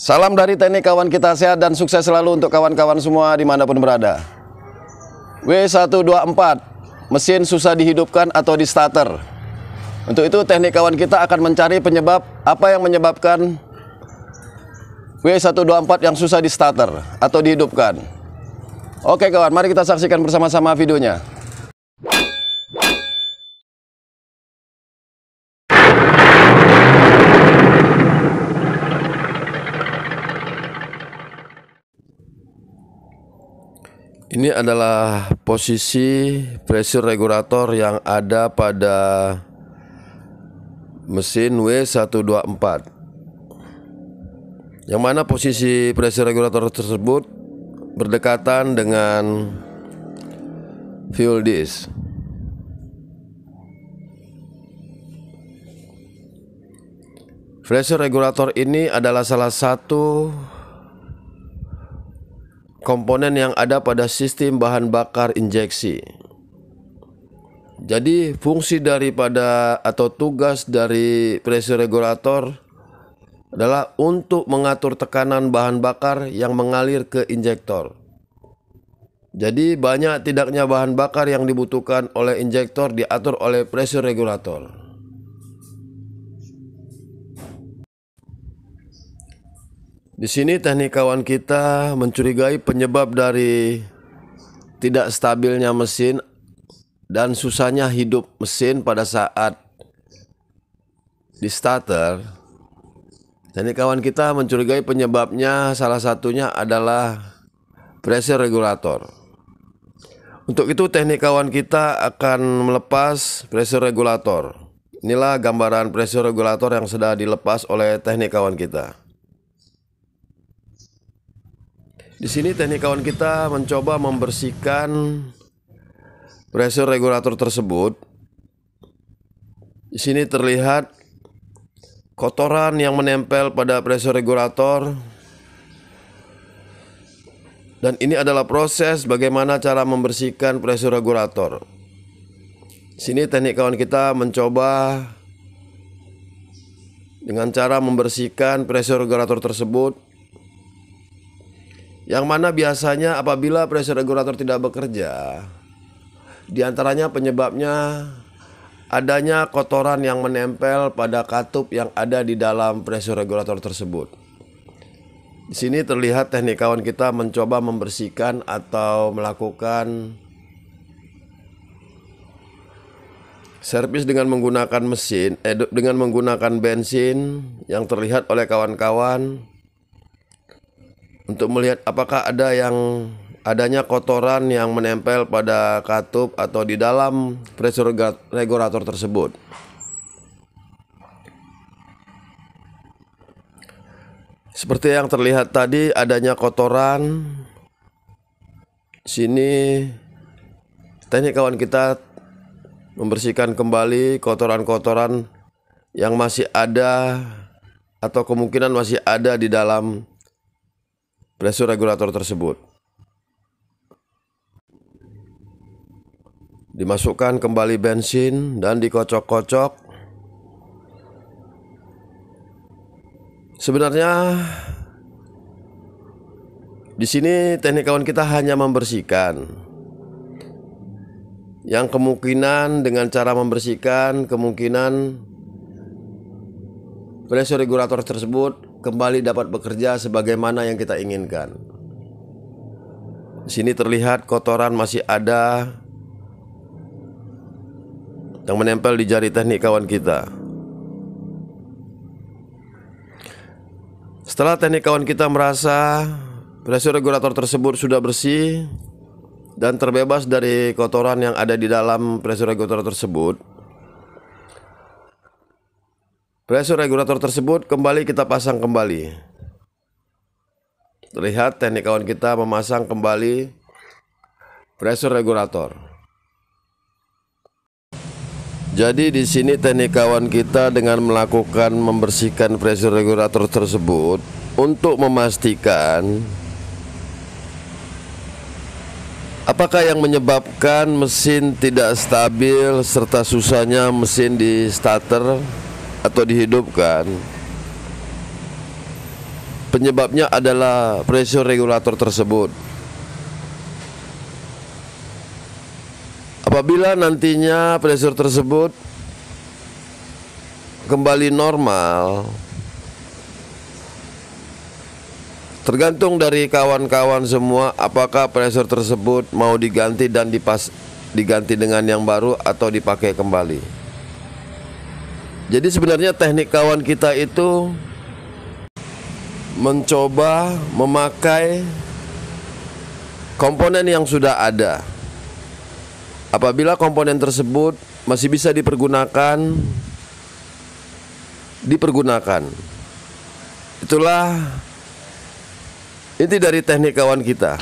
Salam dari teknik kawan kita sehat dan sukses selalu untuk kawan-kawan semua dimanapun berada. W124, mesin susah dihidupkan atau di starter. Untuk itu teknik kawan kita akan mencari penyebab apa yang menyebabkan W124 yang susah di starter atau dihidupkan. Oke kawan, mari kita saksikan bersama-sama videonya. Ini adalah posisi pressure regulator yang ada pada mesin W124 yang mana posisi pressure regulator tersebut berdekatan dengan fuel disk. Pressure regulator ini adalah salah satu komponen yang ada pada sistem bahan bakar injeksi. Jadi fungsi daripada atau tugas dari pressure regulator adalah untuk mengatur tekanan bahan bakar yang mengalir ke injektor. Jadi banyak tidaknya bahan bakar yang dibutuhkan oleh injektor diatur oleh pressure regulator. Di sini teknik kawan kita mencurigai penyebab dari tidak stabilnya mesin dan susahnya hidup mesin pada saat di starter. Teknik kawan kita mencurigai penyebabnya salah satunya adalah pressure regulator. Untuk itu teknik kawan kita akan melepas pressure regulator. Inilah gambaran pressure regulator yang sudah dilepas oleh teknik kawan kita. Di sini teknik kawan kita mencoba membersihkan pressure regulator tersebut. Di sini terlihat kotoran yang menempel pada pressure regulator. Dan ini adalah proses bagaimana cara membersihkan pressure regulator. Di sini teknik kawan kita mencoba dengan cara membersihkan pressure regulator tersebut yang mana biasanya apabila pressure regulator tidak bekerja, diantaranya penyebabnya adanya kotoran yang menempel pada katup yang ada di dalam pressure regulator tersebut. Di sini terlihat teknik kawan kita mencoba membersihkan atau melakukan servis dengan menggunakan mesin eh dengan menggunakan bensin yang terlihat oleh kawan-kawan untuk melihat apakah ada yang adanya kotoran yang menempel pada katup atau di dalam pressure regulator tersebut. Seperti yang terlihat tadi adanya kotoran. Sini teknik kawan kita membersihkan kembali kotoran-kotoran yang masih ada atau kemungkinan masih ada di dalam Presur regulator tersebut. Dimasukkan kembali bensin dan dikocok-kocok. Sebenarnya di sini teknik kawan kita hanya membersihkan. Yang kemungkinan dengan cara membersihkan kemungkinan pressure regulator tersebut kembali dapat bekerja sebagaimana yang kita inginkan. Sini terlihat kotoran masih ada yang menempel di jari teknik kawan kita. Setelah teknik kawan kita merasa pressure regulator tersebut sudah bersih dan terbebas dari kotoran yang ada di dalam pressure regulator tersebut, Pressure regulator tersebut kembali kita pasang kembali. Terlihat teknik kawan kita memasang kembali pressure regulator. Jadi di sini teknik kawan kita dengan melakukan membersihkan pressure regulator tersebut untuk memastikan apakah yang menyebabkan mesin tidak stabil serta susahnya mesin di starter atau dihidupkan penyebabnya adalah pressure regulator tersebut apabila nantinya pressure tersebut kembali normal tergantung dari kawan-kawan semua apakah pressure tersebut mau diganti dan dipas diganti dengan yang baru atau dipakai kembali jadi sebenarnya teknik kawan kita itu mencoba memakai komponen yang sudah ada. Apabila komponen tersebut masih bisa dipergunakan, dipergunakan. Itulah inti dari teknik kawan kita.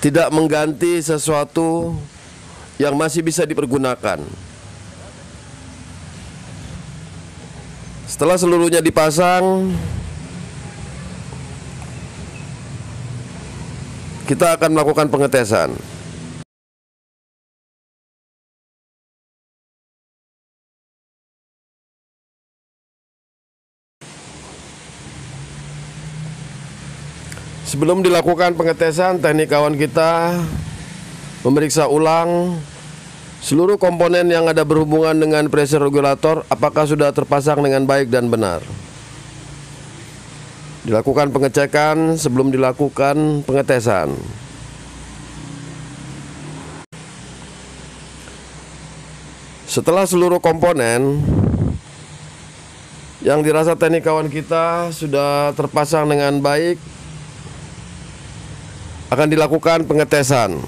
Tidak mengganti sesuatu yang masih bisa dipergunakan. Setelah seluruhnya dipasang Kita akan melakukan pengetesan Sebelum dilakukan pengetesan, teknik kawan kita memeriksa ulang Seluruh komponen yang ada berhubungan dengan pressure regulator apakah sudah terpasang dengan baik dan benar? Dilakukan pengecekan sebelum dilakukan pengetesan. Setelah seluruh komponen yang dirasa teknik kawan kita sudah terpasang dengan baik akan dilakukan pengetesan.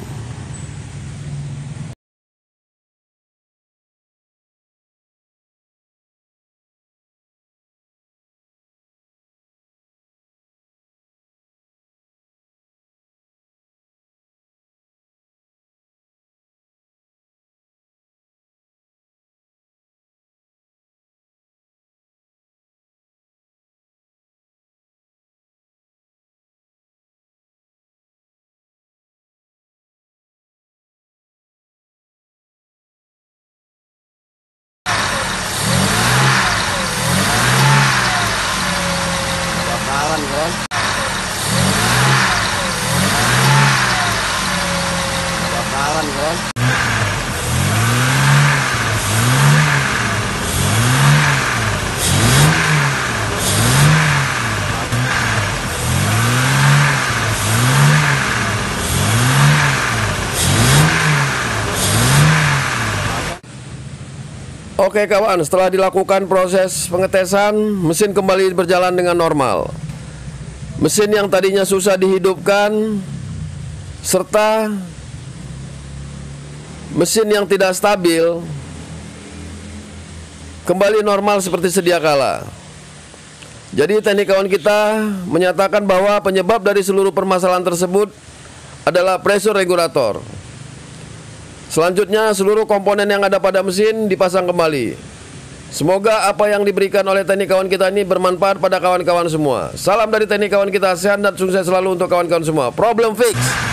Oke kawan, setelah dilakukan proses pengetesan, mesin kembali berjalan dengan normal. Mesin yang tadinya susah dihidupkan, serta mesin yang tidak stabil, kembali normal seperti sedia kala. Jadi teknik kawan kita menyatakan bahwa penyebab dari seluruh permasalahan tersebut adalah pressure regulator. Selanjutnya seluruh komponen yang ada pada mesin dipasang kembali. Semoga apa yang diberikan oleh teknik kawan kita ini bermanfaat pada kawan-kawan semua. Salam dari teknik kawan kita, sehat dan sukses selalu untuk kawan-kawan semua. Problem fix.